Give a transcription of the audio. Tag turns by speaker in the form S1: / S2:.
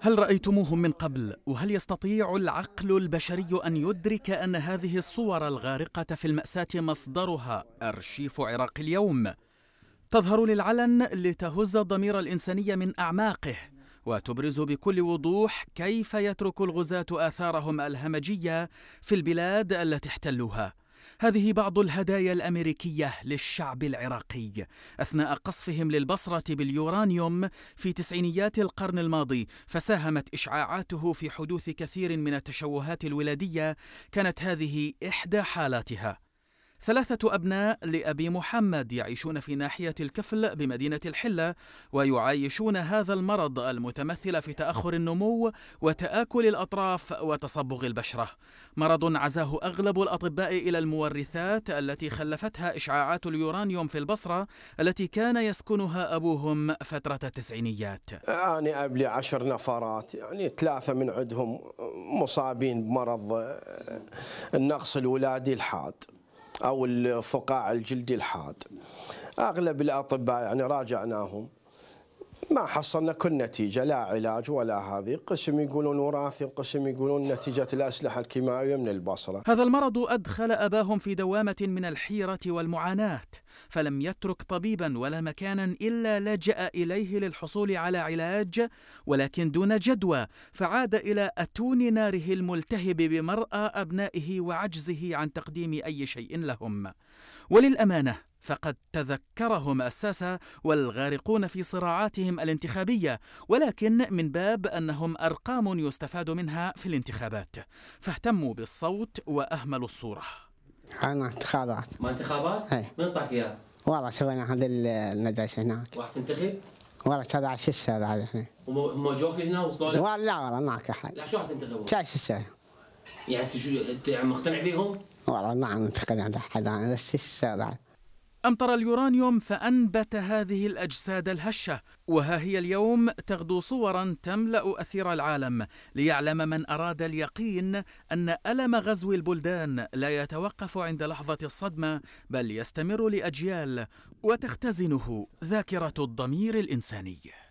S1: هل رأيتموهم من قبل؟ وهل يستطيع العقل البشري أن يدرك أن هذه الصور الغارقة في المأساة مصدرها أرشيف عراق اليوم؟ تظهر للعلن لتهز الضمير الإنساني من أعماقه وتبرز بكل وضوح كيف يترك الغزاة آثارهم الهمجية في البلاد التي احتلوها هذه بعض الهدايا الأمريكية للشعب العراقي أثناء قصفهم للبصرة باليورانيوم في تسعينيات القرن الماضي فساهمت إشعاعاته في حدوث كثير من التشوهات الولادية كانت هذه إحدى حالاتها ثلاثة أبناء لأبي محمد يعيشون في ناحية الكفل بمدينة الحلة ويعايشون هذا المرض المتمثل في تأخر النمو وتآكل الأطراف وتصبغ البشرة مرض عزاه أغلب الأطباء إلى المورثات التي خلفتها إشعاعات اليورانيوم في البصرة التي كان يسكنها أبوهم فترة التسعينيات
S2: أنا يعني أبلي عشر نفرات يعني ثلاثة من عندهم مصابين بمرض آه، النقص الولادي الحاد او الفقاع الجلدي الحاد اغلب الاطباء يعني راجعناهم ما حصلنا كل نتيجة لا علاج ولا هذه قسم يقولون وراثي وقسم يقولون نتيجة الأسلحة الكيماوية من البصرة هذا
S1: المرض أدخل أباهم في دوامة من الحيرة والمعاناة فلم يترك طبيبا ولا مكانا إلا لجأ إليه للحصول على علاج ولكن دون جدوى فعاد إلى أتون ناره الملتهب بمرأى أبنائه وعجزه عن تقديم أي شيء لهم وللأمانة فقد تذكرهم الساسة والغارقون في صراعاتهم الانتخابية ولكن من باب أنهم أرقام يستفاد منها في الانتخابات فاهتموا بالصوت وأهملوا الصورة
S3: أنا انتخابات ما
S1: انتخابات؟ هي. إيه. من طاك اياها؟
S3: والله سوينا هذه المدرسة هناك واحد تنتخب؟ والله تبع شو السر هذا احنا
S2: هم جوك هنا وصلوا لك؟ لا
S3: والله ماك احد لا شو راح تنتخبون؟ شو السر؟
S2: يعني انت
S1: شو مقتنع بيهم؟
S3: والله ما عم انتقد احد انا بس السر بعد
S1: أمطر اليورانيوم فأنبت هذه الأجساد الهشة وها هي اليوم تغدو صورا تملأ أثير العالم ليعلم من أراد اليقين أن ألم غزو البلدان لا يتوقف عند لحظة الصدمة بل يستمر لأجيال وتختزنه ذاكرة الضمير الإنساني